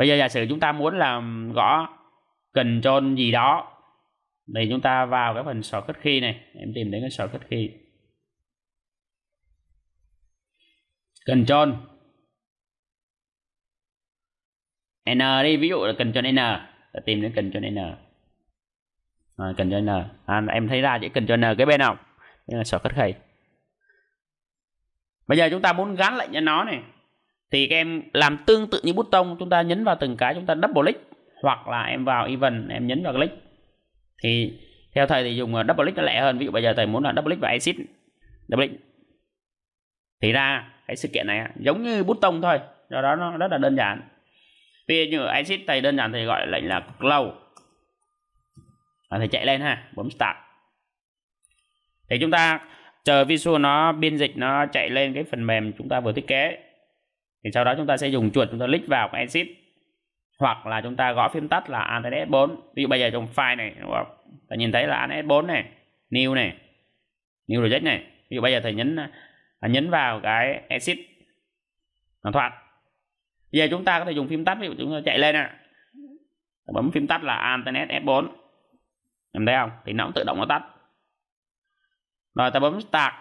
bây giờ giả sử chúng ta muốn là gõ cần trôn gì đó thì chúng ta vào cái phần shortcut khi này em tìm đến cái shortcut khi cần trôn n đi ví dụ là cần trôn n ta tìm đến cần trôn n à, cần trôn n à, em thấy ra chỉ cần trôn n cái bên nào đây là shortcut khi bây giờ chúng ta muốn gắn lại cho nó này thì các em làm tương tự như bút tông chúng ta nhấn vào từng cái chúng ta double click hoặc là em vào event em nhấn vào click thì theo thầy thì dùng ờ, double click nó lẹ hơn ví dụ bây giờ thầy muốn là ờ, double click và exit double click thì ra cái sự kiện này giống như bút tông thôi do đó nó rất là đơn giản vì như exit thầy đơn giản thầy gọi lệnh là close và thầy chạy lên ha bấm start thì chúng ta chờ visual nó biên dịch nó chạy lên cái phần mềm chúng ta vừa thiết kế thì sau đó chúng ta sẽ dùng chuột chúng ta click vào cái exit hoặc là chúng ta gõ phím tắt là Alt F4 ví dụ bây giờ trong file này đúng không? ta nhìn thấy là Alt F4 này new này new project này ví dụ bây giờ thầy nhấn à, nhấn vào cái exit nó thoát bây giờ chúng ta có thể dùng phím tắt ví dụ chúng ta chạy lên nè bấm phím tắt là Alt F4 em thấy không thì nó cũng tự động nó tắt rồi ta bấm start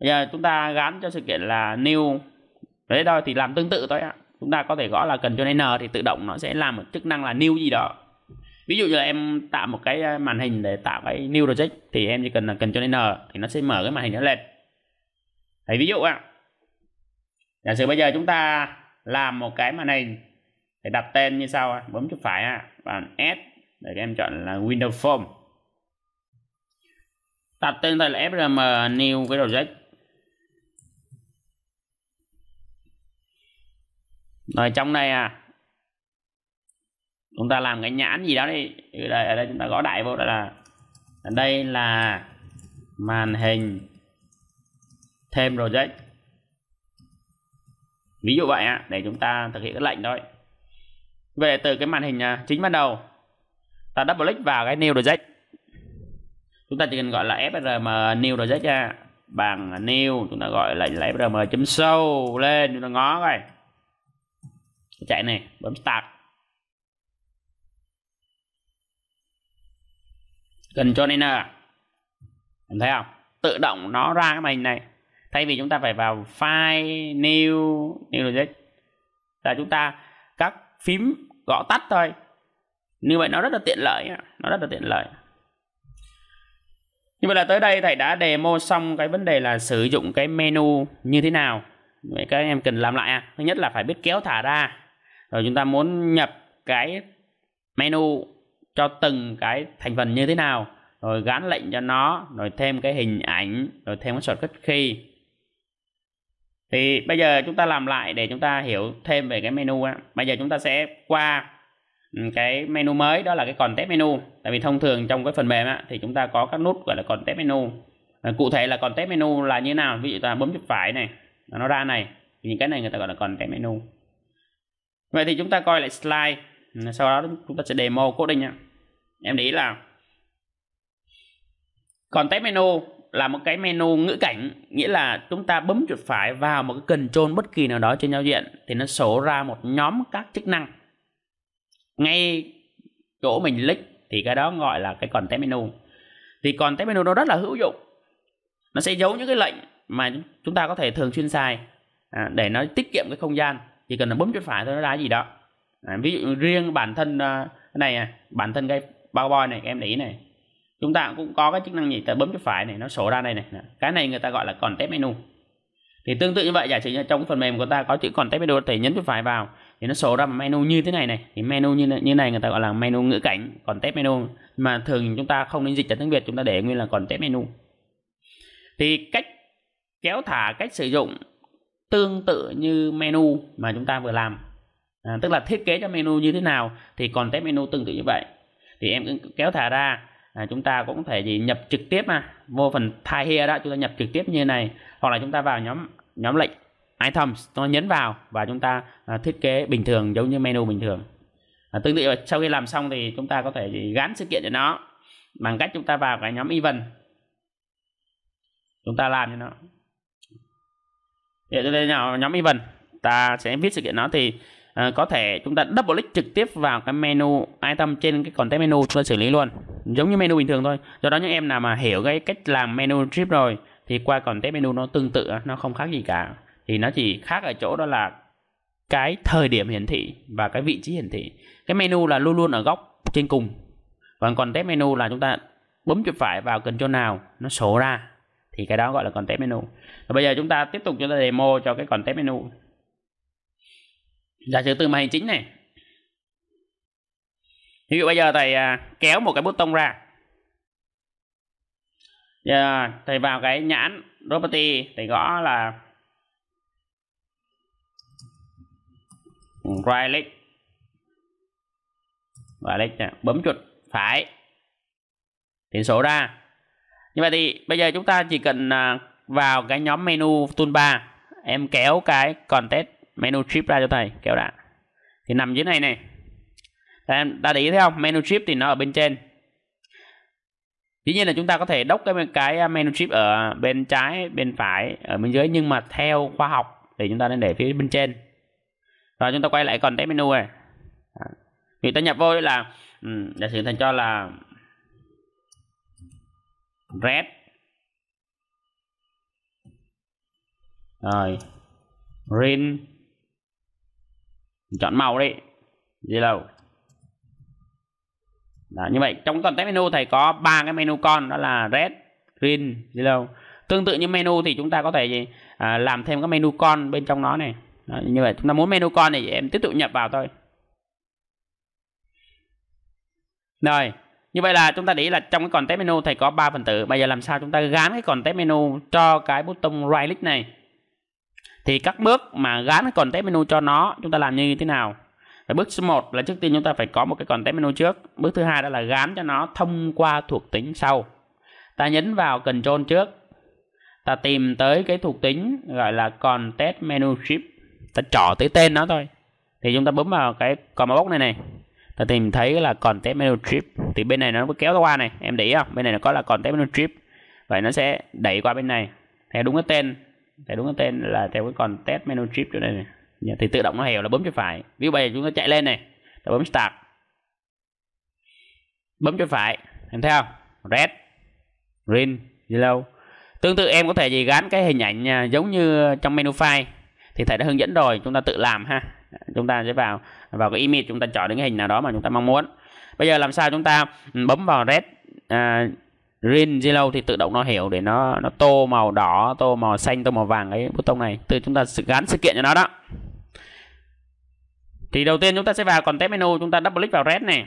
bây giờ chúng ta gắn cho sự kiện là new đấy thôi thì làm tương tự thôi ạ chúng ta có thể gõ là cần cho n thì tự động nó sẽ làm một chức năng là new gì đó ví dụ như là em tạo một cái à, màn hình để tạo cái new project thì em chỉ cần là cần cho n thì nó sẽ mở cái màn hình nó lên thấy ví dụ ạ giả sử bây giờ chúng ta làm một cái màn hình để đặt tên như sau bấm chuột phải ạ bàn s để em chọn là windows form đặt tên thôi là frm new cái project rồi trong này à chúng ta làm cái nhãn gì đó đi ở ừ, đây, ở đây chúng ta gõ đại vô đây là đây là màn hình thêm project ví dụ vậy à, để chúng ta thực hiện cái lệnh thôi về từ cái màn hình à, chính ban đầu ta double click vào cái new project chúng ta chỉ cần gọi là frm new project ra bằng new chúng ta gọi là, là frm chấm sâu lên chúng ta ngó coi chạy này bấm start gần cho nên là em thấy không tự động nó ra cái màn hình này thay vì chúng ta phải vào file new new project là chúng ta các phím gõ tắt thôi như vậy nó rất là tiện lợi nó rất là tiện lợi như vậy là tới đây thầy đã demo xong cái vấn đề là sử dụng cái menu như thế nào vậy các em cần làm lại à thứ nhất là phải biết kéo thả ra rồi chúng ta muốn nhập cái menu cho từng cái thành phần như thế nào rồi gắn lệnh cho nó rồi thêm cái hình ảnh rồi thêm cái shortcut khi thì bây giờ chúng ta làm lại để chúng ta hiểu thêm về cái menu á bây giờ chúng ta sẽ qua ừ, cái menu mới đó là cái context menu tại vì thông thường trong cái phần mềm á, thì chúng ta có các nút gọi là context menu ờ, cụ thể là context menu là như nào ví dụ ta bấm chuột phải này nó ra này thì những cái này người ta gọi là context menu vậy thì chúng ta coi lại slide ừ, sau đó chúng ta sẽ demo coding nha em để ý là context menu là một cái menu ngữ cảnh nghĩa là chúng ta bấm chuột phải vào một cái control bất kỳ nào đó trên giao diện thì nó sổ ra một nhóm các chức năng ngay chỗ mình click thì cái đó gọi là cái content menu thì content menu nó rất là hữu dụng nó sẽ giấu những cái lệnh mà chúng ta có thể thường xuyên xài à, để nó tiết kiệm cái không gian chỉ cần là bấm chuột phải thôi nó ra gì đó à, ví dụ riêng bản thân à, cái này à, bản thân cái bao boy này em để ý này chúng ta cũng có cái chức năng gì ta bấm chuột phải này nó sổ ra đây này cái này người ta gọi là context menu thì tương tự như vậy giả sử như trong phần mềm của ta có chữ context menu thì nhấn chuột phải vào thì nó sổ ra một menu như thế này này thì menu như như này người ta gọi là menu ngữ cảnh context menu mà thường chúng ta không nên dịch ra tiếng việt chúng ta để nguyên là context menu thì cách kéo thả cách sử dụng tương tự như menu mà chúng ta vừa làm à, tức là thiết kế cho menu như thế nào thì còn content menu tương tự như vậy thì em cứ kéo thả ra à, chúng ta cũng thể gì nhập trực tiếp mà vô phần thai here đó chúng ta nhập trực tiếp như này hoặc là chúng ta vào nhóm nhóm lệnh items nó nhấn vào và chúng ta à, thiết kế bình thường giống như menu bình thường à, tương tự sau khi làm xong thì chúng ta có thể gì gắn sự kiện cho nó bằng cách chúng ta vào cái nhóm event chúng ta làm cho nó để đây nào nhóm event ta sẽ viết sự kiện nó thì à, có thể chúng ta double click trực tiếp vào cái menu item trên cái content menu chúng ta xử lý luôn giống như menu bình thường thôi do đó những em nào mà hiểu cái cách làm menu trip rồi thì qua content menu nó tương tự nó không khác gì cả thì nó chỉ khác ở chỗ đó là cái thời điểm hiển thị và cái vị trí hiển thị cái menu là luôn luôn ở góc trên cùng còn content menu là chúng ta bấm chuột phải vào cần chỗ nào nó số ra thì cái đó gọi là context menu và bây giờ chúng ta tiếp tục cho ta demo cho cái context menu giả sử từ màn hình chính này ví dụ bây giờ thầy à, kéo một cái bút tông ra giờ dạ, thầy vào cái nhãn property thầy gõ là right click và click bấm chuột phải tiến số ra như vậy thì bây giờ chúng ta chỉ cần à, vào cái nhóm menu toolbar em kéo cái content menu trip ra cho thầy kéo đã thì nằm dưới này này Thế em đã để ý thấy không menu trip thì nó ở bên trên dĩ nhiên là chúng ta có thể đốc cái cái à, menu trip ở bên trái bên phải ở bên dưới nhưng mà theo khoa học thì chúng ta nên để phía bên trên rồi chúng ta quay lại content menu này thì ta nhập vô là giả sử thành cho là red rồi green chọn màu đi yellow đó, như vậy trong context menu thầy có ba cái menu con đó là red green yellow tương tự như menu thì chúng ta có thể gì à, làm thêm các menu con bên trong nó này đó, như vậy chúng ta muốn menu con thì em tiếp tục nhập vào thôi rồi như vậy là chúng ta để ý là trong cái context menu thầy có 3 phần tử bây giờ làm sao chúng ta gán cái context menu cho cái button right click này thì các bước mà gán cái context menu cho nó chúng ta làm như thế nào và bước số 1 là trước tiên chúng ta phải có một cái context menu trước bước thứ hai đó là gán cho nó thông qua thuộc tính sau ta nhấn vào control trước ta tìm tới cái thuộc tính gọi là context menu ship ta chọn tới tên nó thôi thì chúng ta bấm vào cái comma box này này ta tìm thấy là content menu trip thì bên này nó có kéo qua này em để ý không bên này nó có là content menu trip vậy nó sẽ đẩy qua bên này theo đúng cái tên theo đúng cái tên là theo cái content menu trip chỗ này, này dạ, thì tự động nó hiểu là bấm cho phải ví dụ bây giờ chúng ta chạy lên này ta bấm start bấm cho phải em thấy red green yellow tương tự em có thể gì gắn cái hình ảnh à, giống như trong menu file thì thầy đã hướng dẫn rồi chúng ta tự làm ha chúng ta sẽ vào vào cái image chúng ta chọn đến cái hình nào đó mà chúng ta mong muốn bây giờ làm sao chúng ta ừ, bấm vào red à, green yellow thì tự động nó hiểu để nó nó tô màu đỏ tô màu xanh tô màu vàng cái button này từ chúng ta gắn sự kiện cho nó đó thì đầu tiên chúng ta sẽ vào còn menu chúng ta double click vào red này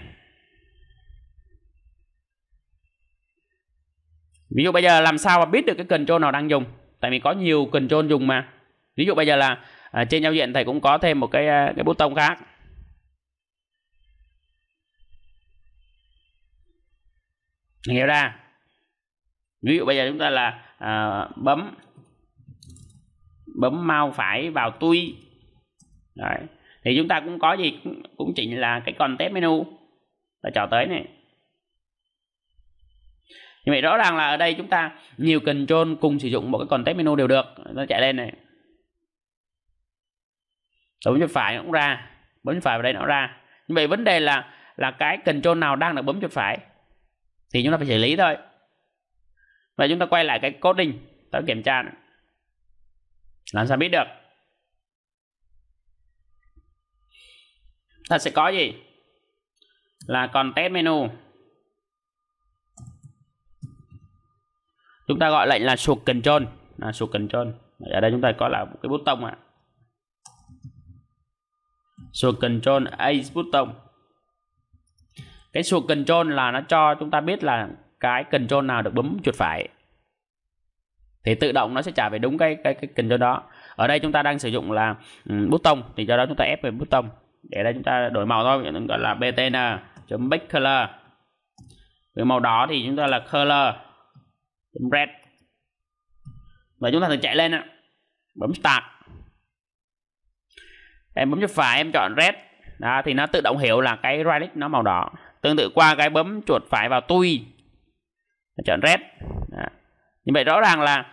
ví dụ bây giờ làm sao mà biết được cái control nào đang dùng tại vì có nhiều control dùng mà ví dụ bây giờ là à, trên giao diện thầy cũng có thêm một cái à, cái bút button khác hiểu ra ví dụ bây giờ chúng ta là à, bấm bấm mau phải vào tuy Đấy. thì chúng ta cũng có gì cũng, cũng chỉ là cái context menu là chờ tới này như vậy rõ ràng là ở đây chúng ta nhiều control cùng sử dụng một cái context menu đều được nó chạy lên này bấm chuột phải nó cũng ra bấm chuột phải vào đây nó ra như vậy vấn đề là là cái control nào đang được bấm chuột phải thì chúng ta phải xử lý thôi và chúng ta quay lại cái coding ta kiểm tra này. làm sao biết được ta sẽ có gì là còn content menu chúng ta gọi lệnh là sụt control là sụt control ở đây chúng ta có là một cái bút tông ạ à. sụt control a bút tông cái chuột control là nó cho chúng ta biết là cái control nào được bấm chuột phải thì tự động nó sẽ trả về đúng cái cái cái control đó ở đây chúng ta đang sử dụng là um, bút tông thì do đó chúng ta ép về bút tông để đây chúng ta đổi màu thôi gọi là btn chấm back color với màu đỏ thì chúng ta là color chấm red và chúng ta thử chạy lên ạ bấm start em bấm chuột phải em chọn red đó, thì nó tự động hiểu là cái relic nó màu đỏ tương tự qua cái bấm chuột phải vào tui chọn red Đó. như vậy rõ ràng là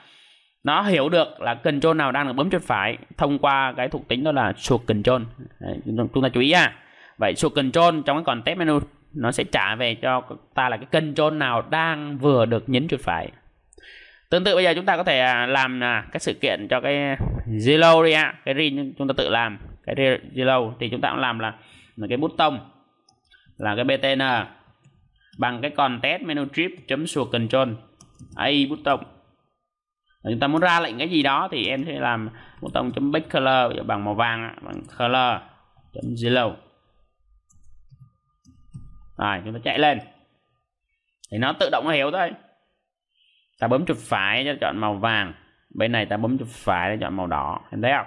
nó hiểu được là control nào đang được bấm chuột phải thông qua cái thuộc tính đó là chuột control Đấy, chúng ta chú ý à vậy chuột control trong cái còn test menu nó sẽ trả về cho ta là cái control nào đang vừa được nhấn chuột phải tương tự bây giờ chúng ta có thể à, làm à, các sự kiện cho cái Zillow đi ạ à. cái rin chúng ta tự làm cái Zillow thì chúng ta cũng làm là cái bút tông là cái btn bằng cái context menu trip chấm sure control ai tông. chúng ta muốn ra lệnh cái gì đó thì em sẽ làm bút tông chấm back color bằng màu vàng bằng color chấm zero rồi chúng ta chạy lên thì nó tự động nó hiểu thôi ta bấm chuột phải cho chọn màu vàng bên này ta bấm chuột phải để chọn màu đỏ em thấy không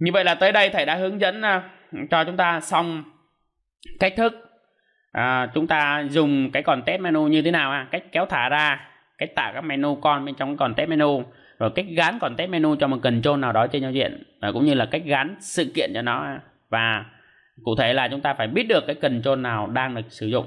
như vậy là tới đây thầy đã hướng dẫn à, cho chúng ta xong cách thức à, chúng ta dùng cái còn test menu như thế nào à? cách kéo thả ra cách tạo các menu con bên trong còn test menu rồi cách gắn còn test menu cho một control nào đó trên giao diện và cũng như là cách gắn sự kiện cho nó và cụ thể là chúng ta phải biết được cái control nào đang được sử dụng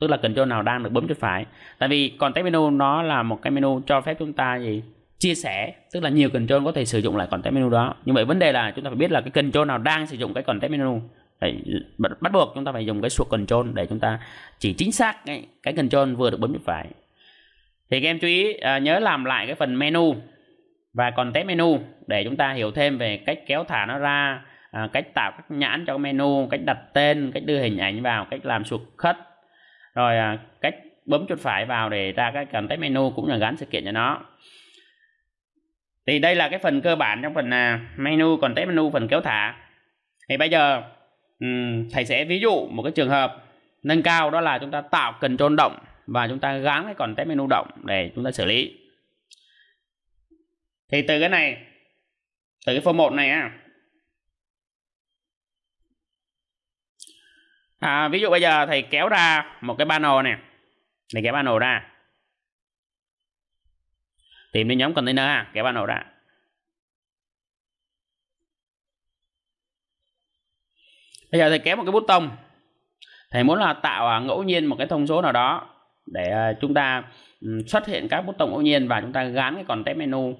tức là control nào đang được bấm chuột phải tại vì còn test menu nó là một cái menu cho phép chúng ta gì chia sẻ tức là nhiều control có thể sử dụng lại content menu đó như vậy vấn đề là chúng ta phải biết là cái control nào đang sử dụng cái content menu phải bắt buộc chúng ta phải dùng cái suột control để chúng ta chỉ chính xác cái, cái control vừa được bấm nút phải thì các em chú ý à, nhớ làm lại cái phần menu và content menu để chúng ta hiểu thêm về cách kéo thả nó ra à, cách tạo các nhãn cho menu cách đặt tên cách đưa hình ảnh vào cách làm suột khất rồi à, cách bấm chuột phải vào để ra cái content menu cũng là gắn sự kiện cho nó thì đây là cái phần cơ bản trong phần à, menu còn test menu phần kéo thả thì bây giờ thầy sẽ ví dụ một cái trường hợp nâng cao đó là chúng ta tạo cần trôn động và chúng ta gắn cái còn test menu động để chúng ta xử lý thì từ cái này từ cái form 1 này á à, ví dụ bây giờ thầy kéo ra một cái panel này thầy kéo panel ra tìm đến nhóm container ha kéo bạn nào ra bây giờ thầy kéo một cái bút tông thầy muốn là tạo à, ngẫu nhiên một cái thông số nào đó để à, chúng ta xuất hiện các bút tông ngẫu nhiên và chúng ta gán cái context menu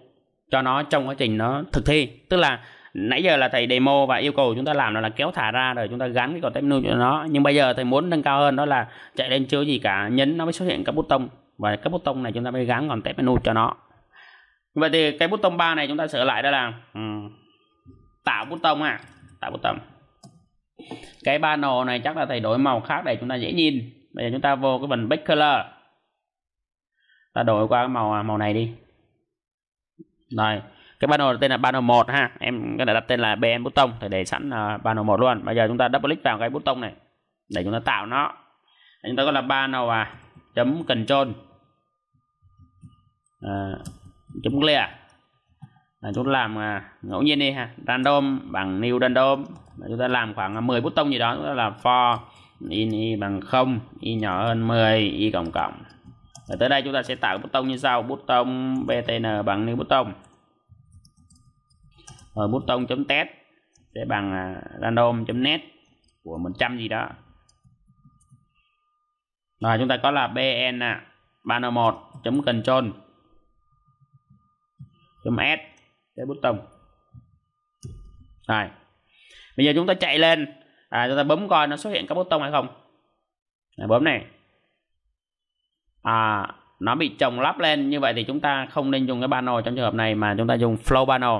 cho nó trong quá trình nó thực thi tức là nãy giờ là thầy demo và yêu cầu chúng ta làm là, là kéo thả ra rồi chúng ta gắn cái content menu cho nó nhưng bây giờ thầy muốn nâng cao hơn đó là chạy lên chưa gì cả nhấn nó mới xuất hiện các bút tông và các bút tông này chúng ta mới gắn content menu cho nó vậy thì cái bút tông 3 này chúng ta sửa lại đó là ừ, tạo bút tông à tạo bút tông cái ba panel này chắc là thay đổi màu khác để chúng ta dễ nhìn bây giờ chúng ta vô cái phần back color ta đổi qua màu à, màu này đi rồi cái panel tên là panel một ha em có thể đặt tên là bn bút tông thì để sẵn là panel một luôn bây giờ chúng ta double click vào cái bút tông này để chúng ta tạo nó chúng ta gọi là panel à chấm control à, chấm clear là chúng ta làm à, ngẫu nhiên đi ha random bằng new random chúng ta làm khoảng 10 à, bút tông gì đó chúng ta làm for y bằng 0 y nhỏ hơn 10 y cộng cộng và tới đây chúng ta sẽ tạo bút tông như sau bút tông btn bằng new bút tông rồi bút tông chấm test sẽ bằng à, random chấm net của 100 gì đó rồi chúng ta có là bn 301 chấm control chấm s cái button rồi bây giờ chúng ta chạy lên à, chúng ta bấm coi nó xuất hiện các button hay không à, bấm này à, nó bị chồng lắp lên như vậy thì chúng ta không nên dùng cái panel trong trường hợp này mà chúng ta dùng flow panel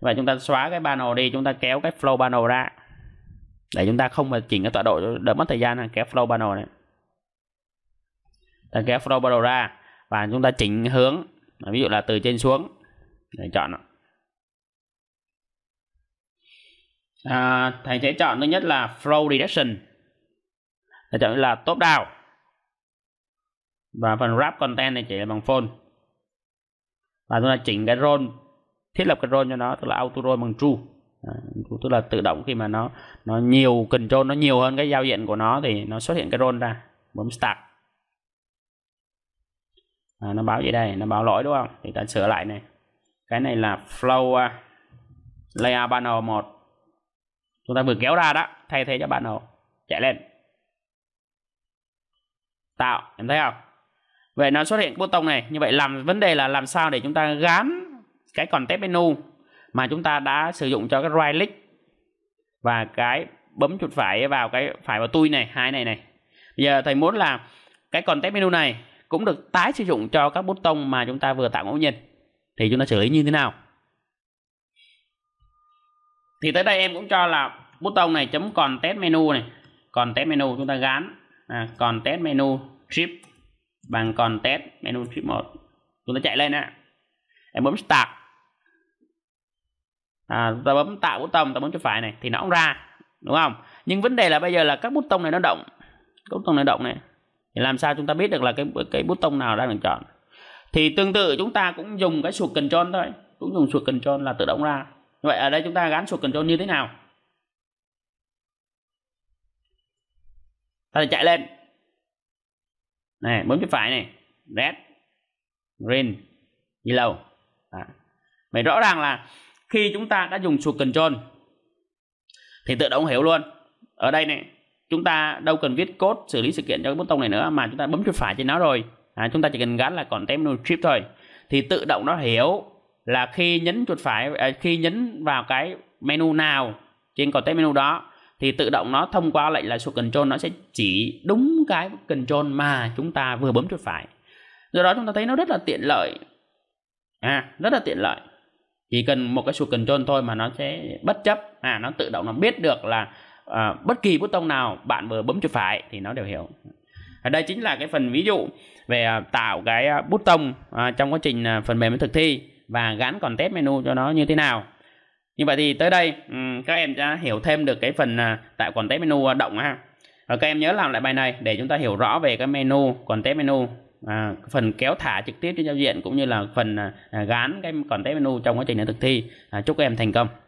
vậy chúng ta xóa cái panel đi chúng ta kéo cái flow panel ra để chúng ta không phải chỉnh cái tọa độ đỡ mất thời gian kéo flow panel này ta kéo flow panel ra và chúng ta chỉnh hướng ví dụ là từ trên xuống để chọn ạ à, thầy sẽ chọn thứ nhất là flow direction thầy chọn là top down và phần wrap content này chỉ là bằng phone và chúng ta chỉnh cái role thiết lập cái role cho nó tức là auto role bằng true tức là tự động khi mà nó nó nhiều control nó nhiều hơn cái giao diện của nó thì nó xuất hiện cái role ra bấm start à, nó báo gì đây nó báo lỗi đúng không thì ta sửa lại này cái này là flow uh, layer panel 1 chúng ta vừa kéo ra đó thay thế cho panel chạy lên tạo em thấy không vậy nó xuất hiện cái button này như vậy làm vấn đề là làm sao để chúng ta gán cái context menu mà chúng ta đã sử dụng cho cái right click và cái bấm chuột phải vào cái phải vào tui này hai này này bây giờ thầy muốn là cái context menu này cũng được tái sử dụng cho các button mà chúng ta vừa tạo ngẫu nhiên thì chúng ta xử lý như thế nào thì tới đây em cũng cho là bút tông này chấm còn test menu này còn test menu chúng ta gán à, còn test menu trip bằng còn test menu trip một chúng ta chạy lên ạ em bấm start à, ta bấm tạo bút tông ta bấm chuột phải này thì nó cũng ra đúng không nhưng vấn đề là bây giờ là các bút tông này nó động các bút tông này động này thì làm sao chúng ta biết được là cái cái bút tông nào đang được chọn thì tương tự chúng ta cũng dùng cái chuột control thôi cũng dùng chuột control là tự động ra vậy ở đây chúng ta gắn chuột control như thế nào ta chạy lên này bấm chuột phải này red green yellow à. mày rõ ràng là khi chúng ta đã dùng chuột control thì tự động hiểu luôn ở đây này chúng ta đâu cần viết code xử lý sự kiện cho cái tông này nữa mà chúng ta bấm chuột phải trên nó rồi à, chúng ta chỉ cần gắn là content menu trip thôi thì tự động nó hiểu là khi nhấn chuột phải à, khi nhấn vào cái menu nào trên content menu đó thì tự động nó thông qua lệnh là số control nó sẽ chỉ đúng cái control mà chúng ta vừa bấm chuột phải do đó chúng ta thấy nó rất là tiện lợi à rất là tiện lợi chỉ cần một cái số control thôi mà nó sẽ bất chấp à nó tự động nó biết được là à, bất kỳ bút tông nào bạn vừa bấm chuột phải thì nó đều hiểu đây chính là cái phần ví dụ về à, tạo cái à, bút tông à, trong quá trình phần mềm thực thi và gắn còn test menu cho nó như thế nào như vậy thì tới đây các em đã hiểu thêm được cái phần tạo còn test menu động ha và các em nhớ làm lại bài này để chúng ta hiểu rõ về cái menu còn test menu phần kéo thả trực tiếp trên giao diện cũng như là phần gắn cái còn test menu trong quá trình thực thi chúc các em thành công